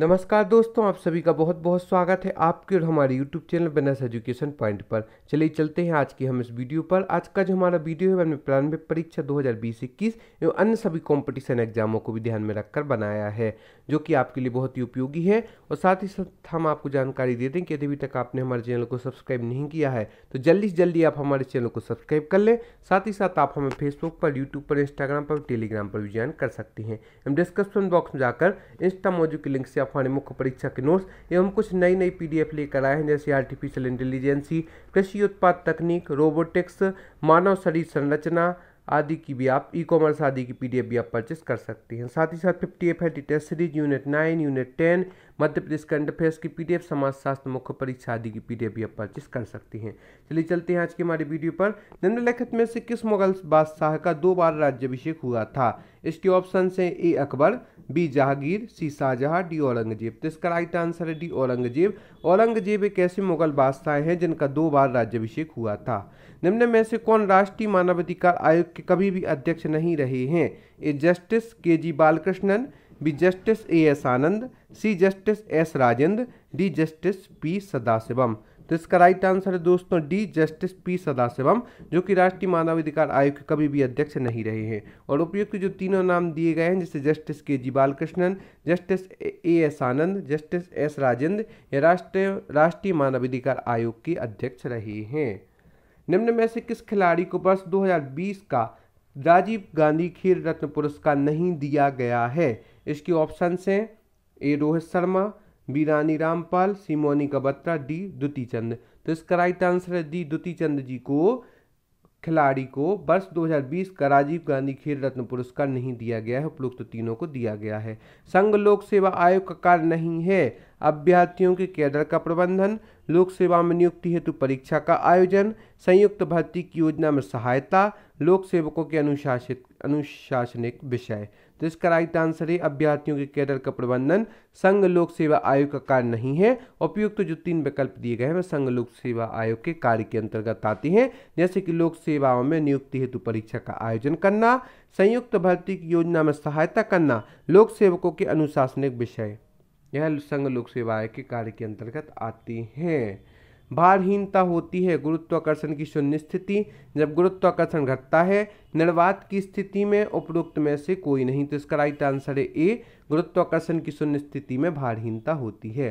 नमस्कार दोस्तों आप सभी का बहुत बहुत स्वागत है आपके और हमारे YouTube channel Banas education point पर चलिए चलते हैं आज की हम इस वीडियो पर आज का जो हमारा वीडियो है मैंने प्रारंभिक परीक्षा बीस इक्कीस एवं अन्य सभी कंपटीशन एग्जामों को भी ध्यान में रखकर बनाया है जो कि आपके लिए बहुत ही उपयोगी है और साथ ही साथ हम आपको जानकारी दे दें कि यदि अभी तक आपने हमारे चैनल को सब्सक्राइब नहीं किया है तो जल्दी से जल्दी आप हमारे चैनल को सब्सक्राइब कर लें साथ ही साथ आप हमें फेसबुक पर यूट्यूब पर इंस्टाग्राम पर टेलीग्राम पर भी ज्वाइन कर सकते हैं हम डिस्क्रिप्शन बॉक्स में जाकर इंस्टा मौजूद के लिंक से आप हमारे मुख्य परीक्षा के नोट्स एवं कुछ नई नई पी लेकर आए हैं जैसे आर्टिफिशियल इंटेलिजेंसी कृषि उत्पाद तकनीक रोबोटिक्स मानव शरीर संरचना आदि की भी आप ई कॉमर्स आदि की पीडीएफ भी आप परचेस कर सकती हैं साथ ही साथ फिफ्टी एफ है test series unit nine unit ten Madhya Pradesh current affairs की डी समाजशास्त्र मुख्य परीक्षा आदि की पी भी आप परचेस कर सकती हैं चलिए चलते हैं आज की हमारी वीडियो पर निम्न में से किस मुगल बादशाह का दो बार राज्यभिषेक हुआ था इसके ऑप्शन है A Akbar B Jahangir C Shahjahan D Aurangzeb तो इसका राइट आंसर है डी औरंगजेब औरंगजेब एक ऐसे मुगल बादशाह हैं जिनका दो बार राज्यभिषेक हुआ था निम्न में से कौन राष्ट्रीय मानवाधिकार आयोग के कभी भी अध्यक्ष नहीं रहे हैं A justice K G Balakrishnan B justice A S Anand C justice S Rajendra D justice P Sathasivam तो इसका राइट आंसर है दोस्तों डी जस्टिस पी सदाशिवम जो कि राष्ट्रीय मानवाधिकार आयोग के कभी भी अध्यक्ष नहीं रहे हैं और उपयुक्त जो तीनों नाम दिए गए हैं जैसे justice K G Balakrishnan justice A S Anand justice S Rajendra ये राष्ट्रीय राष्ट्रीय मानवाधिकार आयोग के अध्यक्ष रहे हैं निम्न में से किस खिलाड़ी को वर्ष दो का राजीव गांधी खेल रत्न पुरस्कार नहीं दिया गया है इसकी ऑप्शन हैं A Rohit Sharma B Rani Rampal C Monika Batra D Dutee Chand तो इसका राइट आंसर है डी दुती चंद जी को खिलाड़ी को वर्ष 2020 का राजीव गांधी खेल रत्न पुरस्कार नहीं दिया गया है उपरोक्त तीनों को दिया गया है संघ लोक सेवा आयोग का कार्य नहीं है अभ्यर्थियों के कैडर का प्रबंधन लोक सेवा में नियुक्ति हेतु परीक्षा का आयोजन संयुक्त भर्ती की योजना में सहायता लोक सेवकों के अनुशासित अनुशासनिक विषय तो इसका राइट आंसर है अभ्यर्थियों के कैडर का प्रबंधन संघ लोक सेवा आयोग का कार्य नहीं है उपयुक्त तो जो तीन विकल्प दिए गए हैं वह संघ लोक सेवा आयोग के कार्य के अंतर्गत आते हैं जैसे कि लोक सेवाओं में नियुक्ति हेतु परीक्षा का आयोजन करना संयुक्त भर्ती की योजना में सहायता करना लोक सेवकों के अनुशासनिक विषय यह संघ लोक सेवा आयोग के कार्य के अंतर्गत आते हैं भारहीनता होती है गुरुत्वाकर्षण की शून्य स्थिति जब गुरुत्वाकर्षण घटता है निर्वात की स्थिति में उपरोक्त में से कोई नहीं तो इसका राइट आंसर है ए गुरुत्वाकर्षण की शून्य स्थिति में भारहीनता होती है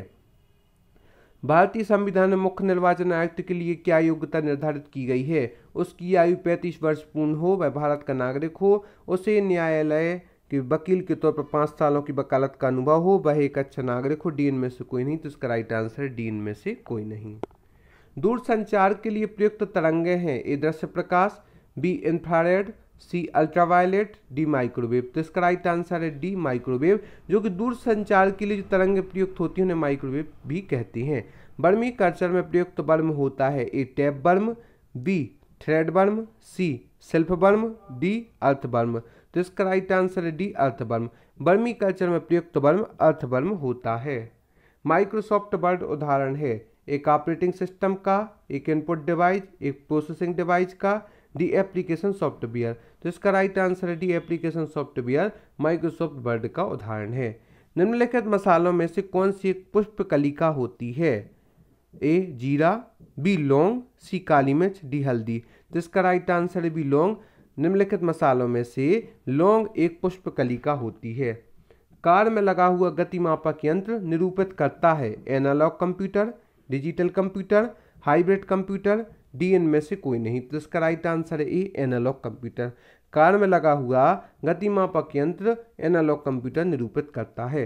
भारतीय संविधान में मुख्य निर्वाचन आयुक्त के लिए क्या योग्यता निर्धारित की गई है उसकी आयु पैंतीस वर्ष पूर्ण हो वह भारत का नागरिक हो उसे न्यायालय कि वकील के तौर पर पाँच सालों की वकालत का अनुभव हो वह एक अच्छा नागरिक हो डी में से कोई नहीं तो इसका राइट आंसर डी में से कोई नहीं दूरसंचार के लिए प्रयुक्त तरंगे हैं ए दृश्य प्रकाश B infrared C ultraviolet D microwave तो इसका राइट आंसर है डी माइक्रोवेव जो कि दूर संचार के लिए जो तरंगें प्रयुक्त होती हैं उन्हें माइक्रोवेव भी कहती हैं बर्मी कल्चर में प्रयुक्त बर्म होता है A tape worm B thread worm C self worm D earth worm तो इसका राइट आंसर है डी अर्थ बर्म बर्मी कल्चर में प्रयुक्त बर्म अर्थ बर्म होता है माइक्रोसॉफ्ट वर्ड उदाहरण है एक ऑपरेटिंग सिस्टम का एक इनपुट डिवाइस एक प्रोसेसिंग डिवाइस का डी एप्लीकेशन सॉफ्टवेयर तो इसका राइट आंसर है D application software Microsoft Word का उदाहरण है निम्नलिखित मसालों में से कौन सी एक पुष्प कलिका होती है ए जीरा बी लौंग सी काली मिर्च डी हल्दी तो इसका राइट आंसर है बी लौंग निम्नलिखित मसालों में से लौंग एक पुष्प कलिका होती है कार में लगा हुआ गतिमापक यंत्र निरूपित करता है analog computer digital computer hybrid computer D एन में से कोई नहीं तो इसका राइट आंसर है ए एनालॉग कंप्यूटर कार में लगा हुआ गतिमापक यंत्र एनालॉग कंप्यूटर निरूपित करता है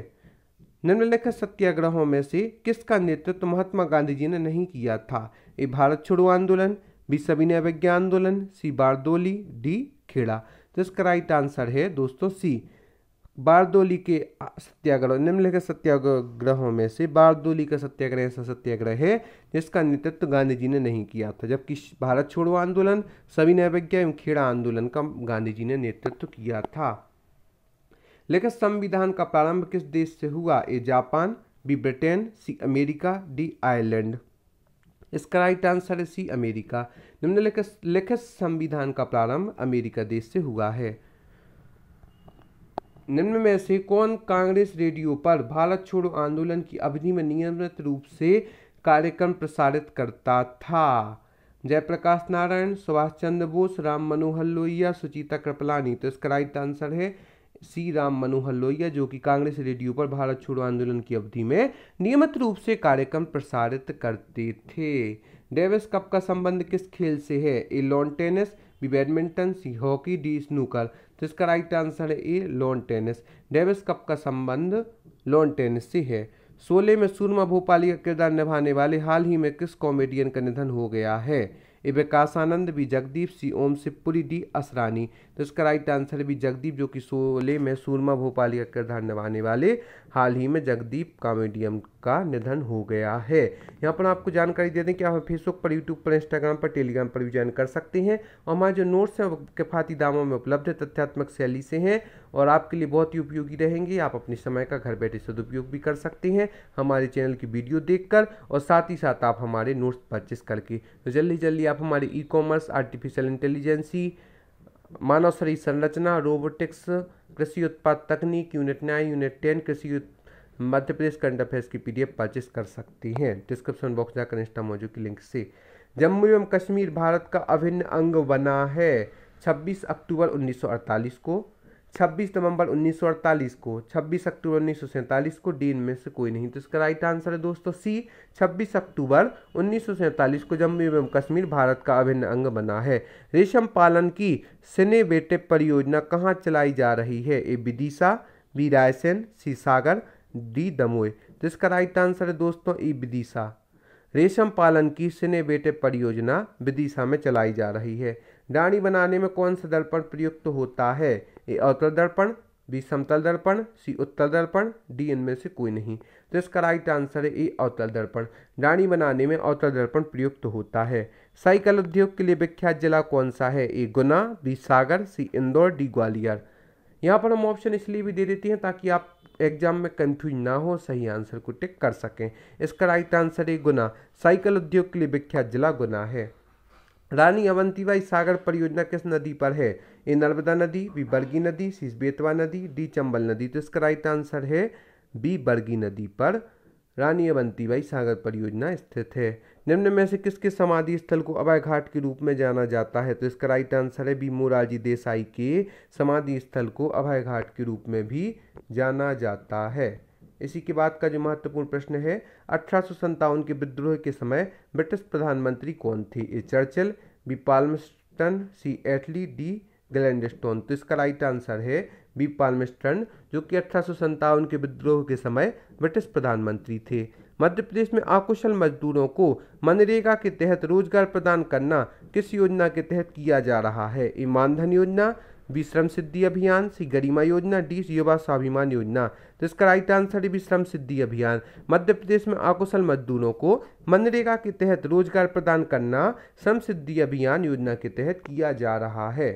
निम्नलिखित सत्याग्रहों में से किसका नेतृत्व तो महात्मा गांधी जी ने नहीं किया था ए भारत छोड़ो आंदोलन बी सविनय अवज्ञा आंदोलन सी बारदोली डी खेड़ा तो इसका राइट आंसर है दोस्तों सी बारदोली के सत्याग्रह निम्नलिखित सत्याग्रहों में से बारदोली का सत्याग्रह ऐसा सत्याग्रह है जिसका नेतृत्व गांधी जी ने नहीं किया था जबकि भारत छोड़ो आंदोलन सभी नैवज्ञा एवं खेड़ा आंदोलन का गांधी जी ने नेतृत्व किया था लेकिन संविधान का प्रारंभ किस देश से हुआ A Japan B Britain C America D Ireland इसका राइट आंसर है सी अमेरिका निम्नलिखित लिखित संविधान का प्रारंभ अमेरिका देश से हुआ है निम्न में से कौन कांग्रेस रेडियो पर भारत छोड़ो आंदोलन की अवधि में नियमित रूप से कार्यक्रम प्रसारित करता था जयप्रकाश नारायण सुभाष चंद्र बोस राम मनोहर लोहिया सुचिता कृपलानी तो इसका राइट आंसर है सी राम मनोहर लोहिया जो कि कांग्रेस रेडियो पर भारत छोड़ो आंदोलन की अवधि में नियमित रूप से कार्यक्रम प्रसारित करते थे डेविस कप का संबंध किस खेल से है A lawn tennis B badminton C hockey D snooker तो इसका राइट आंसर है A lawn tennis Davis Cup का संबंध लॉन टेनिस से है शोले में सूरमा भोपाली का किरदार निभाने वाले हाल ही में किस कॉमेडियन का निधन हो गया है A Vikasanand B Jagdeep C Om Shivpuri D Asrani तो इसका राइट आंसर बी जगदीप जो कि सोलह में सूरमा भोपाली का किरदार निभाने वाले हाल ही में जगदीप कामेडियम का निधन हो गया है यहाँ पर आपको जानकारी दे दें कि आप फेसबुक पर यूट्यूब पर इंस्टाग्राम पर टेलीग्राम पर भी ज्वाइन कर सकते हैं और हमारे जो नोट्स हैं वो किफाती दामों में उपलब्ध है तथ्यात्मक शैली से हैं और आपके लिए बहुत ही उपयोगी रहेंगे आप अपने समय का घर बैठे सदुपयोग भी कर सकते हैं हमारे चैनल की वीडियो देख और साथ ही साथ आप हमारे नोट्स परचेस करके तो जल्दी जल्दी आप हमारे ई कॉमर्स आर्टिफिशियल इंटेलिजेंसी मानव शरीर संरचना रोबोटिक्स कृषि उत्पाद तकनीक यूनिट नाइन यूनिट टेन कृषि मध्य प्रदेश करंट अफेयर्स की पीडीएफ परचेस कर सकती हैं डिस्क्रिप्शन बॉक्स जाकर इंस्टा मौजूद की लिंक से जम्मू एवं कश्मीर भारत का अभिन्न अंग बना है 26 अक्टूबर 1948 को 26 नवंबर 1948 को 26 अक्टूबर उन्नीस को डी में से कोई नहीं तो इसका राइट आंसर है दोस्तों सी 26 अक्टूबर उन्नीस को जम्मू एवं कश्मीर भारत का अभिन्न अंग बना है रेशम पालन की सिने बेटे परियोजना कहाँ चलाई जा रही है A Vidisha B Raisen C Sagar D Damoh तो इसका राइट आंसर है दोस्तों ई e, विदिशा रेशम पालन की सिने बेटे परियोजना विदिशा में चलाई जा रही है डाणी बनाने में कौन सा दर्पण प्रयुक्त तो होता है ए अवतल दर्पण बी समतल दर्पण सी उत्तल दर्पण डी इनमें से कोई नहीं तो इसका राइट आंसर है ए अवतल दर्पण डाणी बनाने में अवतल दर्पण प्रयुक्त तो होता है साइकिल उद्योग के लिए विख्यात जिला कौन सा है A Guna B Sagar C Indore D Gwalior यहाँ पर हम ऑप्शन इसलिए भी दे देते हैं ताकि आप एग्जाम में कंफ्यूज ना हो सही आंसर को टिक कर सकें इसका राइट आंसर है गुना साइकिल उद्योग के लिए विख्यात जिला गुना है रानी अवंतीबाई सागर परियोजना किस नदी पर है ए नर्मदा नदी बी बर्गी नदी सी बेतवा नदी डी चंबल नदी तो इसका राइट आंसर है बी बर्गी नदी पर रानी अवंतीबाई सागर परियोजना स्थित है निम्न में से किसके समाधि स्थल को अभय घाट के रूप में जाना जाता है तो इसका राइट आंसर है बी मोरारजी देसाई के समाधि स्थल को अभय घाट के रूप में भी जाना जाता है इसी के बाद का जो महत्वपूर्ण प्रश्न है अठारह के विद्रोह के समय ब्रिटिश प्रधानमंत्री कौन थे A Churchill B Palmerston C Attlee D Gladstone तो इसका राइट आंसर है बी पाल्मस्टन जो कि अठारह के विद्रोह के समय ब्रिटिश प्रधानमंत्री थे मध्य प्रदेश में आकुशल मजदूरों को मनरेगा के तहत रोजगार प्रदान करना किस योजना के तहत किया जा रहा है ये मानधन योजना विश्रम सिद्धि अभियान सी गरिमा योजना डी युवा स्वाभिमान योजना तो इसका राइट आंसर है विश्रम सिद्धि अभियान मध्य प्रदेश में अकुशल मजदूरों को मनरेगा के तहत रोजगार प्रदान करना श्रम सिद्धि अभियान योजना के तहत किया जा रहा है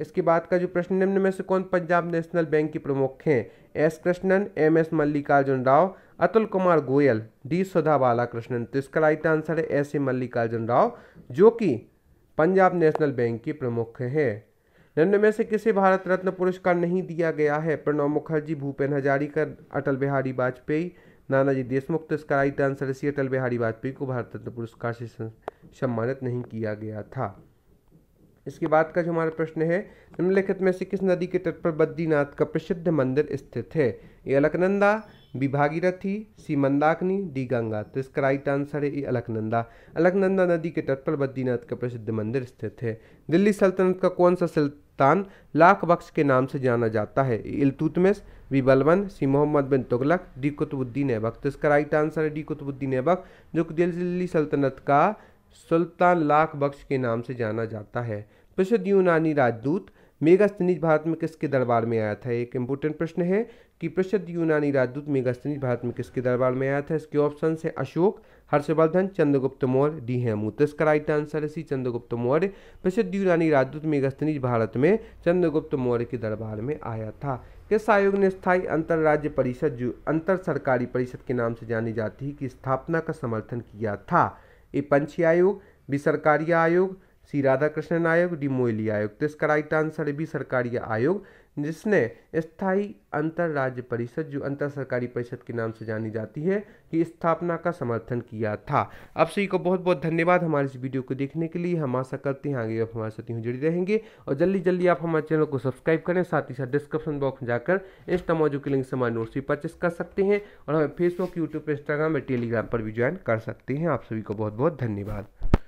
इसके बाद का जो प्रश्न निम्न में से कौन पंजाब नेशनल बैंक के प्रमुख हैं S Krishnan M S Mallikarjuna Rao Atul Kumar Goel D Sudha Bala Krishnan तो इसका राइट आंसर है एस ए मल्लिकार्जुन राव जो कि पंजाब नेशनल बैंक के प्रमुख हैं निम्न में से किसे भारत रत्न पुरस्कार नहीं दिया गया है प्रणब मुखर्जी भूपेन हजारीकर अटल बिहारी वाजपेयी नानाजी देशमुख तो इसका राइट आंसर इसी अटल बिहारी वाजपेयी को भारत रत्न पुरस्कार से सम्मानित नहीं किया गया था इसके बाद का जो हमारा प्रश्न है निम्नलिखित में से किस नदी के तट पर बद्रीनाथ का प्रसिद्ध मंदिर स्थित है ये अलकनंदा विभागीरथी सी मंदाकिनी डी गंगा तो इसका राइट आंसर है ई अलकनंदा अलकनंदा नदी के तट पर बद्रीनाथ का प्रसिद्ध मंदिर स्थित है दिल्ली सल्तनत का कौन सा सुल्तान लाख बख्श के नाम से जाना जाता है Iltutmish B Balban C Mohammad bin Tughlaq D Qutbuddin Aibak तो इसका राइट आंसर है डी कुतुबुद्दीन ऐबक जो दिल्ली सल्तनत का सुल्तान लाख बख्श के नाम से जाना जाता है प्रसिद्ध यूनानी राजदूत मेगास्तनीज भारत में किसके दरबार में आया था एक इम्पोर्टेंट प्रश्न है कि प्रसिद्ध यूनानी राजदूत मेगास्तनीज भारत में किसके दरबार में आया था इसके ऑप्शन है अशोक हर्षवर्धन चंद्रगुप्त मौर्य डी हेमू तो इसका राइट आंसर इसी चंद्रगुप्त मौर्य प्रसिद्ध यूनानी राजदूत मेगास्तनीज भारत में चंद्रगुप्त मौर्य के दरबार में आया था किस आयोग ने स्थायी राज्य परिषद जो अंतर सरकारी परिषद के नाम से जानी जाती है की स्थापना का समर्थन किया था ये पंछी आयोग विसरकारी आयोग श्री राधाकृष्णन आयोग डी मोयली आयोग तो इसका राइट आंसर भी सरकारी आयोग जिसने स्थायी अंतर राज्य परिषद जो अंतर सरकारी परिषद के नाम से जानी जाती है की स्थापना का समर्थन किया था आप सभी को बहुत बहुत धन्यवाद हमारे इस वीडियो को देखने के लिए हम आशा करते हैं आगे आप हमारे साथ यूँ जुड़े रहेंगे और जल्दी जल्दी आप हमारे चैनल को सब्सक्राइब करें साथ ही साथ डिस्क्रिप्शन बॉक्स में जाकर इंस्टा मौजूद के लिंक से हमारे नोट्स भी परचेस कर सकते हैं और हमें फेसबुक यूट्यूब इंस्टाग्राम और टेलीग्राम पर भी ज्वाइन कर सकते हैं आप सभी को बहुत बहुत धन्यवाद